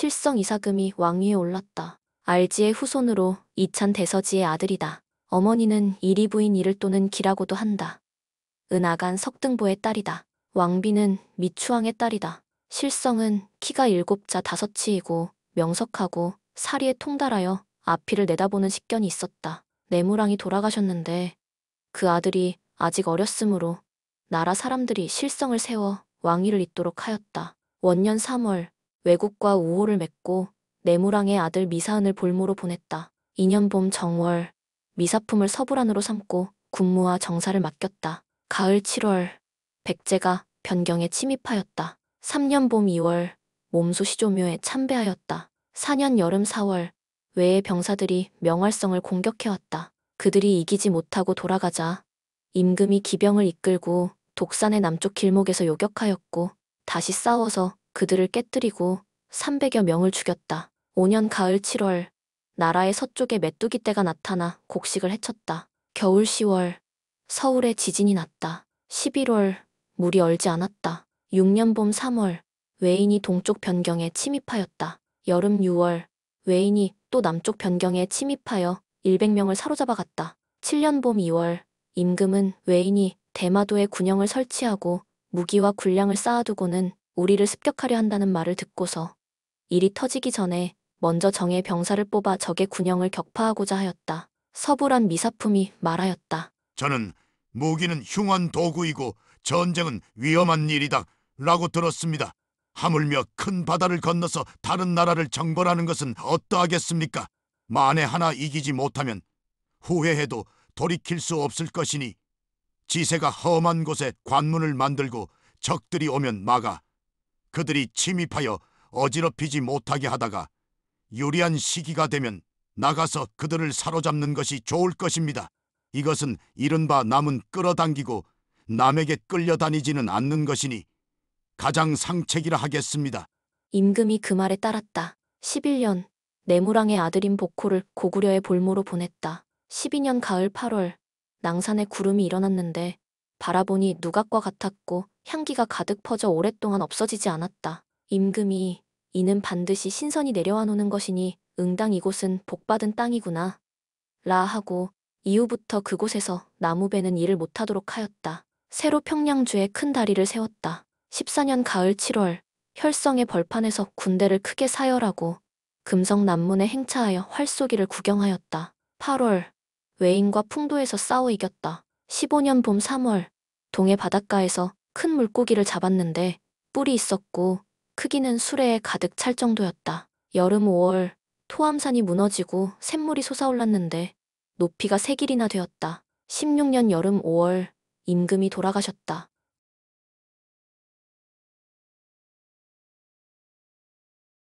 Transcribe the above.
실성 이사금이 왕위에 올랐다. 알지의 후손으로 이찬 대서지의 아들이다. 어머니는 이리 부인 이를 또는 기라고도 한다. 은하간 석등보의 딸이다. 왕비는 미추왕의 딸이다. 실성은 키가 일곱자 다섯치이고 명석하고 사리에 통달하여 앞이를 내다보는 식견이 있었다. 내무랑이 돌아가셨는데 그 아들이 아직 어렸으므로 나라 사람들이 실성을 세워 왕위를 잇도록 하였다. 원년 3월 외국과 우호를 맺고 내무랑의 아들 미사은을 볼모로 보냈다. 2년 봄 정월 미사품을 서부란으로 삼고 군무와 정사를 맡겼다. 가을 7월 백제가 변경에 침입하였다. 3년 봄 2월 몸소 시조묘에 참배하였다. 4년 여름 4월 외의 병사들이 명활성을 공격해왔다. 그들이 이기지 못하고 돌아가자 임금이 기병을 이끌고 독산의 남쪽 길목에서 요격하였고 다시 싸워서 그들을 깨뜨리고 300여 명을 죽였다. 5년 가을 7월 나라의 서쪽에 메뚜기 떼가 나타나 곡식을 해쳤다. 겨울 10월 서울에 지진이 났다. 11월 물이 얼지 않았다. 6년 봄 3월 외인이 동쪽 변경에 침입하였다. 여름 6월 외인이 또 남쪽 변경에 침입하여 100명을 사로잡아갔다. 7년 봄 2월 임금은 외인이 대마도에 군영을 설치하고 무기와 군량을 쌓아두고는 우리를 습격하려 한다는 말을 듣고서 일이 터지기 전에 먼저 정의 병사를 뽑아 적의 군영을 격파하고자 하였다. 서부란 미사품이 말하였다. 저는 무기는 흉한 도구이고 전쟁은 위험한 일이다 라고 들었습니다. 하물며 큰 바다를 건너서 다른 나라를 정벌하는 것은 어떠하겠습니까? 만에 하나 이기지 못하면 후회해도 돌이킬 수 없을 것이니 지세가 험한 곳에 관문을 만들고 적들이 오면 막아 그들이 침입하여 어지럽히지 못하게 하다가 유리한 시기가 되면 나가서 그들을 사로잡는 것이 좋을 것입니다. 이것은 이른바 남은 끌어당기고 남에게 끌려다니지는 않는 것이니 가장 상책이라 하겠습니다. 임금이 그 말에 따랐다. 11년 내무랑의 아들인 보코를 고구려의 볼모로 보냈다. 12년 가을 8월 낭산에 구름이 일어났는데 바라보니 누각과 같았고 향기가 가득 퍼져 오랫동안 없어지지 않았다. 임금이 이는 반드시 신선이 내려와 노는 것이니 응당 이곳은 복받은 땅이구나. 라 하고 이후부터 그곳에서 나무배는 일을 못하도록 하였다. 새로 평양주에 큰 다리를 세웠다. 14년 가을 7월 혈성의 벌판에서 군대를 크게 사열하고 금성 남문에 행차하여 활쏘기를 구경하였다. 8월 외인과 풍도에서 싸워 이겼다. 15년 봄 3월 동해 바닷가에서 큰 물고기를 잡았는데 뿔이 있었고 크기는 수레에 가득 찰 정도였다. 여름 5월 토암산이 무너지고 샘물이 솟아올랐는데 높이가 3길이나 되었다. 16년 여름 5월 임금이 돌아가셨다.